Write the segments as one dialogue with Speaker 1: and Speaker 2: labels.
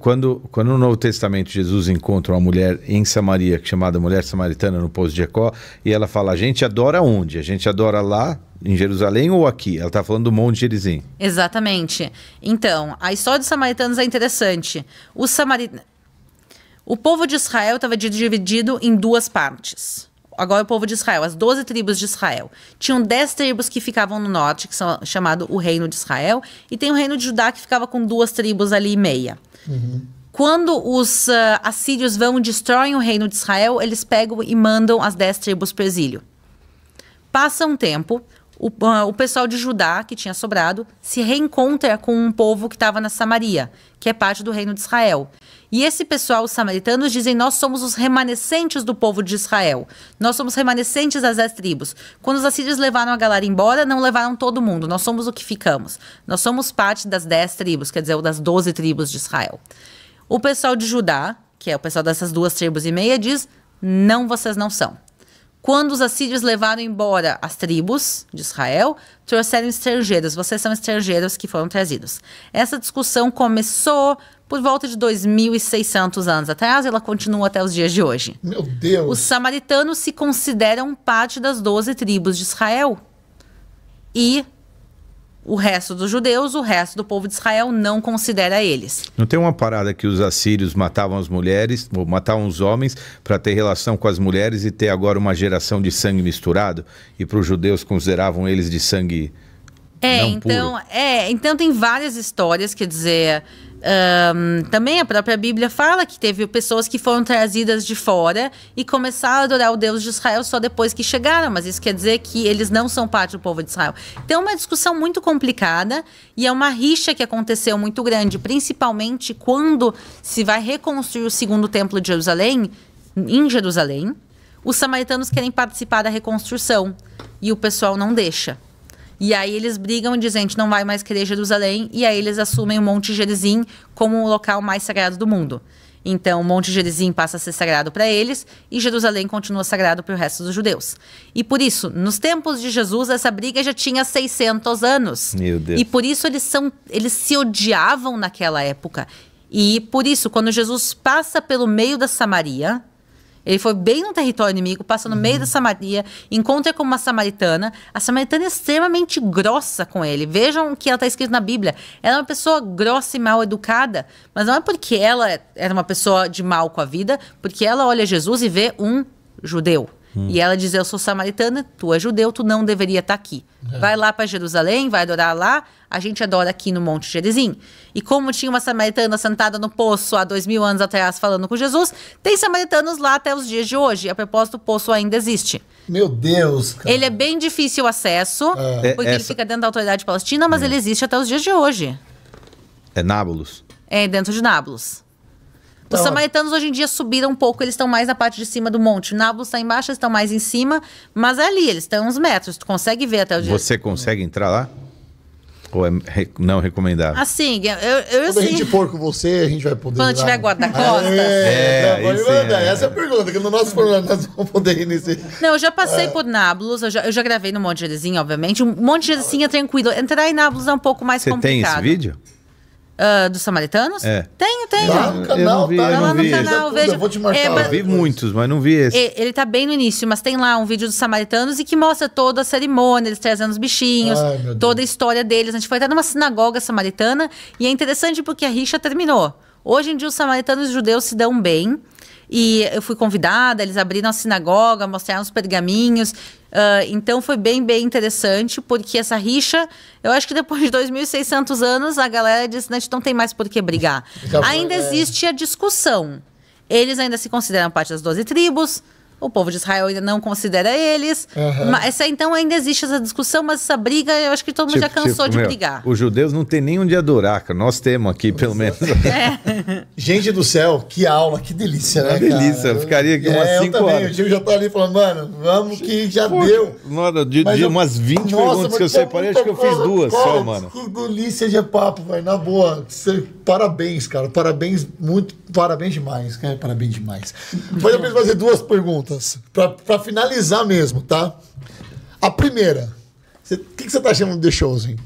Speaker 1: Quando, quando no Novo Testamento Jesus encontra uma mulher em Samaria, chamada mulher samaritana, no poço de Ecó, e ela fala: a gente adora onde? A gente adora lá, em Jerusalém ou aqui? Ela está falando do Monte Gerizim.
Speaker 2: Exatamente. Então, a história dos samaritanos é interessante. O, o povo de Israel estava dividido em duas partes agora o povo de Israel, as 12 tribos de Israel. Tinham 10 tribos que ficavam no norte, que são chamado o Reino de Israel, e tem o Reino de Judá que ficava com duas tribos ali e meia. Uhum. Quando os uh, assírios vão e destroem o reino de Israel, eles pegam e mandam as dez tribos para o exílio. Passa um tempo, o, uh, o, pessoal de Judá, que tinha sobrado, se reencontra com um povo que estava na Samaria, que é parte do reino de Israel. E esse pessoal, os samaritanos, dizem: Nós somos os remanescentes do povo de Israel. Nós somos remanescentes das dez tribos. Quando os assírios levaram a galera embora, não levaram todo mundo. Nós somos o que ficamos. Nós somos parte das dez tribos, quer dizer, ou das doze tribos de Israel. O pessoal de Judá, que é o pessoal dessas duas tribos e meia, diz: Não, vocês não são. Quando os assírios levaram embora as tribos de Israel, trouxeram estrangeiros. Vocês são estrangeiros que foram trazidos. Essa discussão começou por volta de 2.600 anos atrás, ela continua até os dias de hoje. Meu Deus! Os samaritanos se consideram parte das 12 tribos de Israel. E o resto dos judeus, o resto do povo de Israel não considera eles.
Speaker 1: Não tem uma parada que os assírios matavam as mulheres, ou matavam os homens para ter relação com as mulheres e ter agora uma geração de sangue misturado? E para os judeus consideravam eles de sangue é, não então, puro?
Speaker 2: É, então tem várias histórias, quer dizer... Um, também a própria Bíblia fala que teve pessoas que foram trazidas de fora e começaram a adorar o Deus de Israel só depois que chegaram, mas isso quer dizer que eles não são parte do povo de Israel. Então é uma discussão muito complicada e é uma rixa que aconteceu muito grande, principalmente quando se vai reconstruir o segundo templo de Jerusalém, em Jerusalém, os samaritanos querem participar da reconstrução e o pessoal não deixa. E aí eles brigam e dizem, a gente não vai mais querer Jerusalém. E aí eles assumem o Monte Gerizim como o local mais sagrado do mundo. Então, o Monte Gerizim passa a ser sagrado para eles e Jerusalém continua sagrado para o resto dos judeus. E por isso, nos tempos de Jesus, essa briga já tinha 600 anos. Meu Deus. E por isso eles, são, eles se odiavam naquela época. E por isso, quando Jesus passa pelo meio da Samaria, ele foi bem no território inimigo, passa no uhum. meio da Samaria, encontra com uma samaritana. A samaritana é extremamente grossa com ele. Vejam o que ela está escrito na Bíblia. Ela é uma pessoa grossa e mal educada, mas não é porque ela era uma pessoa de mal com a vida, porque ela olha Jesus e vê um judeu. Uhum. E ela diz: Eu sou samaritana, tu é judeu, tu não deveria estar tá aqui. É. Vai lá para Jerusalém, vai adorar lá. A gente adora aqui no Monte Gerizim. E como tinha uma samaritana sentada no poço há dois mil anos atrás falando com Jesus, tem samaritanos lá até os dias de hoje. A propósito, o poço ainda existe. Meu Deus, cara. Ele é bem difícil o acesso, é. porque é, Essa... ele fica dentro da autoridade palestina, mas é. ele existe até os dias de hoje.
Speaker 1: É Nábulos?
Speaker 2: É, dentro de Nábulos. Então, Os samaritanos hoje em dia subiram um pouco, eles estão mais na parte de cima do monte. Nablus está embaixo, eles estão mais em cima, mas é ali, eles estão uns metros, tu consegue ver até o dia.
Speaker 1: Você consegue entrar lá? Ou é não recomendável?
Speaker 2: Assim, eu, eu Quando assim, a gente for
Speaker 3: com você, a gente vai poder. Quando tiver guarda-costas. É, é, é, isso é. Essa é a pergunta, que no nosso programa nós vamos poder iniciar.
Speaker 2: Não, eu já passei é. por Nablus, eu já, eu já gravei no Monte de obviamente. Um Monte de é tranquilo. Entrar em Nablus é um pouco mais você complicado. Você tem esse vídeo? Uh, dos samaritanos? É. Tenho, tenho. Lá no canal, eu não vi,
Speaker 3: tá? Eu tá
Speaker 1: vi lá no canal, veja. Eu
Speaker 2: vou te marcar. É, mas... Eu
Speaker 1: vi muitos, mas não vi esse.
Speaker 2: É, ele tá bem no início, mas tem lá um vídeo dos samaritanos e que mostra toda a cerimônia, eles trazendo os bichinhos, Ai, toda a história deles. A gente foi até numa sinagoga samaritana e é interessante porque a rixa terminou. Hoje em dia, os samaritanos e os judeus se dão bem. E eu fui convidada, eles abriram a sinagoga, mostraram os pergaminhos. Uh, então foi bem, bem interessante, porque essa rixa, eu acho que depois de 2.600 anos, a galera disse: né, a gente não tem mais por que brigar. Acabou, ainda é. existe a discussão. Eles ainda se consideram parte das 12 tribos o povo de Israel ainda não considera eles. Uhum. Mas, então ainda existe essa discussão, mas essa briga, eu acho que todo mundo tipo, já cansou tipo, de meu, brigar.
Speaker 1: Os judeus não tem nenhum dia adorar, cara. Nós temos aqui, pelo menos. É. Gente do céu, que aula, que delícia, né? Que delícia, ficaria aqui umas 5 é, horas. Eu o time já tá ali
Speaker 3: falando, mano, vamos que já Poxa, deu. Mano, de, de eu, umas 20 nossa, perguntas que eu então separei, acho que eu fiz duas só, mano. Que delícia de papo, vai na boa. Você parabéns, cara. Parabéns, muito parabéns demais, cara. Parabéns demais. Mas eu preciso fazer duas perguntas, para finalizar mesmo, tá? A primeira, o que, que você tá achando de Chosen?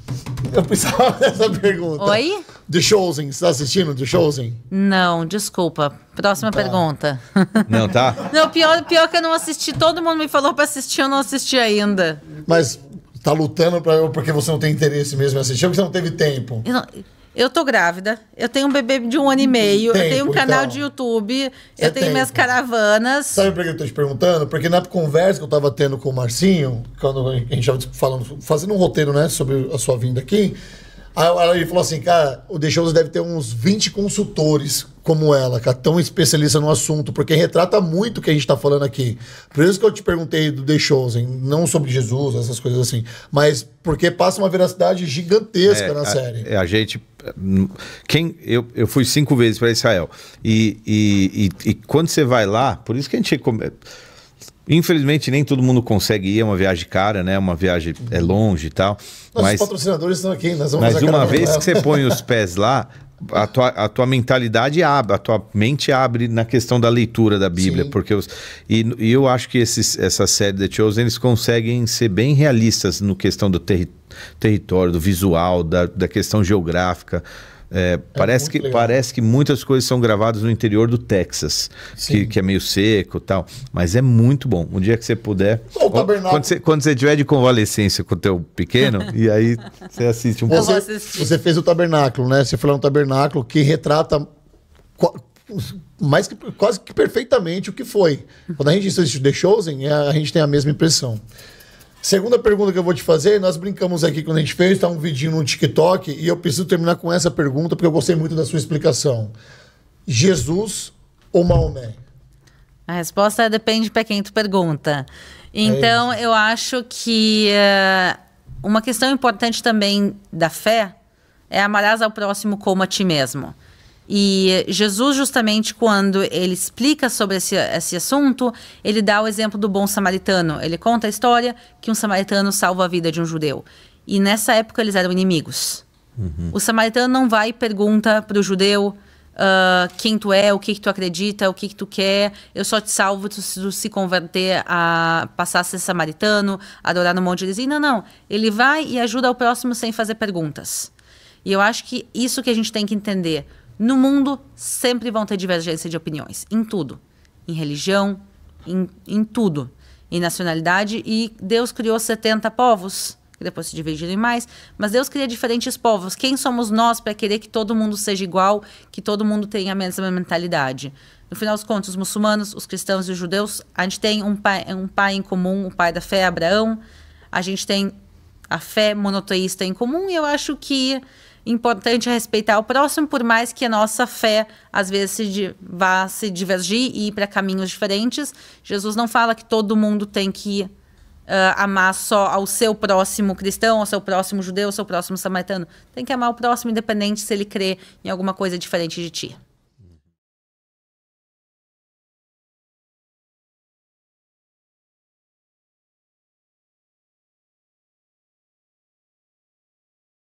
Speaker 3: Eu precisava dessa pergunta. Oi? The Chosen, você tá assistindo The Chosen?
Speaker 2: Não, desculpa. Próxima tá. pergunta.
Speaker 1: Não, tá?
Speaker 2: Não, pior, pior que eu não assisti. Todo mundo me falou pra assistir, eu não assisti ainda.
Speaker 3: Mas tá lutando pra, porque você não tem interesse mesmo em assistir, porque você não teve tempo.
Speaker 2: Eu não... Eu tô grávida, eu tenho um bebê de um ano e meio, tempo, então. é eu tenho um canal então. de YouTube, Cê eu tenho tempo. minhas caravanas. Sabe por que eu tô te perguntando? Porque
Speaker 3: na conversa que eu tava tendo com o Marcinho, quando a gente tava falando, fazendo um roteiro, né, sobre a sua vinda aqui, aí ele falou assim, cara, o Deixouza deve ter uns 20 consultores como ela, que é tão especialista no assunto, porque retrata muito o que a gente está falando aqui. Por isso que eu te perguntei do The Chosen, não sobre Jesus, essas coisas assim, mas porque passa uma veracidade gigantesca é, na a, série.
Speaker 1: É, a gente. Quem, eu, eu fui cinco vezes para Israel. E, e, e, e, quando você vai lá, por isso que a gente. Infelizmente, nem todo mundo consegue ir, é uma viagem cara, né? Uma viagem é longe e tal. Nossos mas,
Speaker 3: patrocinadores estão aqui, nós vamos Mas uma vez que você põe os
Speaker 1: pés lá, a tua, a tua mentalidade abre, a tua mente abre na questão da leitura da Bíblia, Sim. porque os, e, e, eu acho que esses, essa série The Chosen eles conseguem ser bem realistas no questão do terri, território, do visual, da, da questão geográfica. É, é, parece, que, parece que muitas coisas são gravadas no interior do Texas, que, que, é meio seco e tal. Mas é muito bom. Um dia que você puder. Ou, quando, você, quando você tiver de convalescência com o teu pequeno, e aí você assiste um pouco. Você,
Speaker 3: você fez o tabernáculo, né? Você falou um tabernáculo que retrata mais que, quase que perfeitamente o que foi. Quando a gente assiste The Chosen, é, a gente tem a mesma impressão. Segunda pergunta que eu vou te fazer, nós brincamos aqui quando a gente fez, tá um vidinho no TikTok, e eu preciso terminar com essa pergunta, porque eu gostei muito da sua explicação. Jesus ou Maomé?
Speaker 2: A resposta depende para quem tu pergunta. É então, é eu acho que uh, uma questão importante também da fé é amarás ao próximo como a ti mesmo. E Jesus, justamente quando ele explica sobre esse, esse assunto, ele dá o exemplo do bom samaritano. Ele conta a história que um samaritano salva a vida de um judeu. E nessa época eles eram inimigos. Uhum. O samaritano não vai e pergunta para o judeu uh, quem tu é, o que, que tu acredita, o que, que tu quer. Eu só te salvo se tu se converter a passar a ser samaritano, adorar no monte de "Não, Não, ele vai e ajuda o próximo sem fazer perguntas. E eu acho que isso que a gente tem que entender. No mundo, sempre vão ter divergência de opiniões, em tudo. Em religião, em, em tudo. Em nacionalidade, e Deus criou 70 povos, que depois se dividiram em mais, mas Deus cria diferentes povos. Quem somos nós para querer que todo mundo seja igual, que todo mundo tenha a mesma mentalidade? No final dos contos, os muçulmanos, os cristãos e os judeus, a gente tem um pai, um pai em comum, o pai da fé, Abraão. A gente tem a fé monoteísta em comum, e eu acho que importante é respeitar o próximo, por mais que a nossa fé às vezes se vá se divergir e ir para caminhos diferentes. Jesus não fala que todo mundo tem que uh, amar só ao seu próximo cristão, ao seu próximo judeu, ao seu próximo samaritano. Tem que amar o próximo, independente se ele crê em alguma coisa diferente de ti.